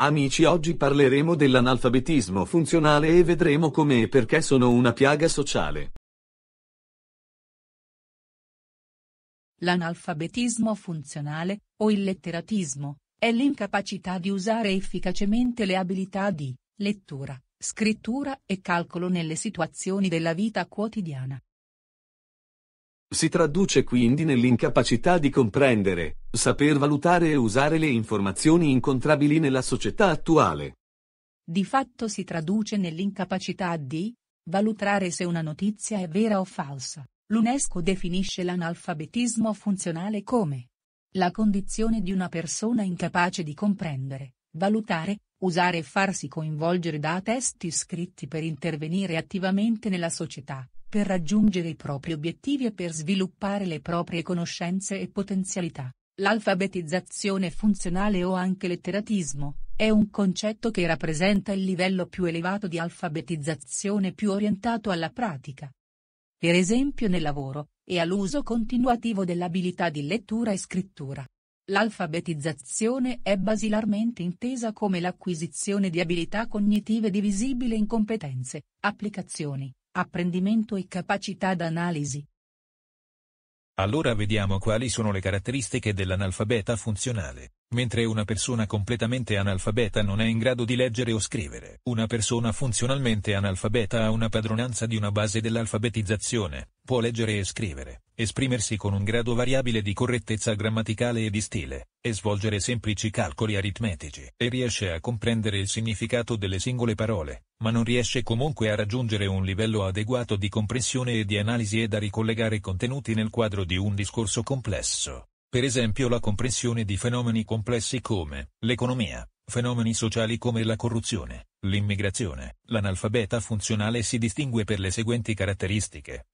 Amici oggi parleremo dell'analfabetismo funzionale e vedremo come e perché sono una piaga sociale. L'analfabetismo funzionale, o il letteratismo, è l'incapacità di usare efficacemente le abilità di lettura, scrittura e calcolo nelle situazioni della vita quotidiana. Si traduce quindi nell'incapacità di comprendere, Saper valutare e usare le informazioni incontrabili nella società attuale. Di fatto si traduce nell'incapacità di valutare se una notizia è vera o falsa. L'UNESCO definisce l'analfabetismo funzionale come la condizione di una persona incapace di comprendere, valutare, usare e farsi coinvolgere da testi scritti per intervenire attivamente nella società, per raggiungere i propri obiettivi e per sviluppare le proprie conoscenze e potenzialità. L'alfabetizzazione funzionale o anche letteratismo, è un concetto che rappresenta il livello più elevato di alfabetizzazione più orientato alla pratica. Per esempio nel lavoro, e all'uso continuativo dell'abilità di lettura e scrittura. L'alfabetizzazione è basilarmente intesa come l'acquisizione di abilità cognitive divisibile in competenze, applicazioni, apprendimento e capacità d'analisi, allora vediamo quali sono le caratteristiche dell'analfabeta funzionale. Mentre una persona completamente analfabeta non è in grado di leggere o scrivere, una persona funzionalmente analfabeta ha una padronanza di una base dell'alfabetizzazione, può leggere e scrivere, esprimersi con un grado variabile di correttezza grammaticale e di stile, e svolgere semplici calcoli aritmetici, e riesce a comprendere il significato delle singole parole, ma non riesce comunque a raggiungere un livello adeguato di comprensione e di analisi e da ricollegare contenuti nel quadro di un discorso complesso. Per esempio la comprensione di fenomeni complessi come l'economia, fenomeni sociali come la corruzione, l'immigrazione. L'analfabeta funzionale si distingue per le seguenti caratteristiche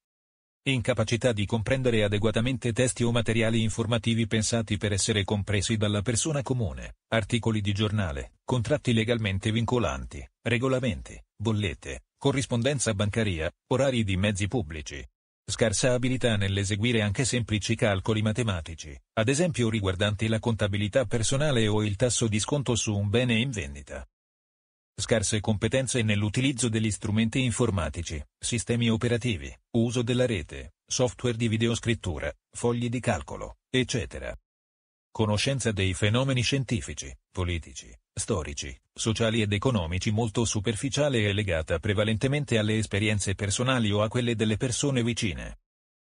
incapacità di comprendere adeguatamente testi o materiali informativi pensati per essere compresi dalla persona comune, articoli di giornale, contratti legalmente vincolanti, regolamenti, bollette, corrispondenza bancaria, orari di mezzi pubblici. Scarsa abilità nell'eseguire anche semplici calcoli matematici, ad esempio riguardanti la contabilità personale o il tasso di sconto su un bene in vendita scarse competenze nell'utilizzo degli strumenti informatici, sistemi operativi, uso della rete, software di videoscrittura, fogli di calcolo, eccetera. Conoscenza dei fenomeni scientifici, politici, storici, sociali ed economici molto superficiale e legata prevalentemente alle esperienze personali o a quelle delle persone vicine.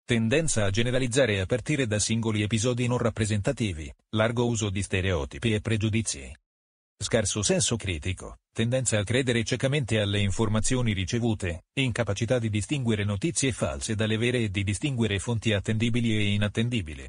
Tendenza a generalizzare a partire da singoli episodi non rappresentativi, largo uso di stereotipi e pregiudizi, scarso senso critico, tendenza a credere ciecamente alle informazioni ricevute, incapacità di distinguere notizie false dalle vere e di distinguere fonti attendibili e inattendibili.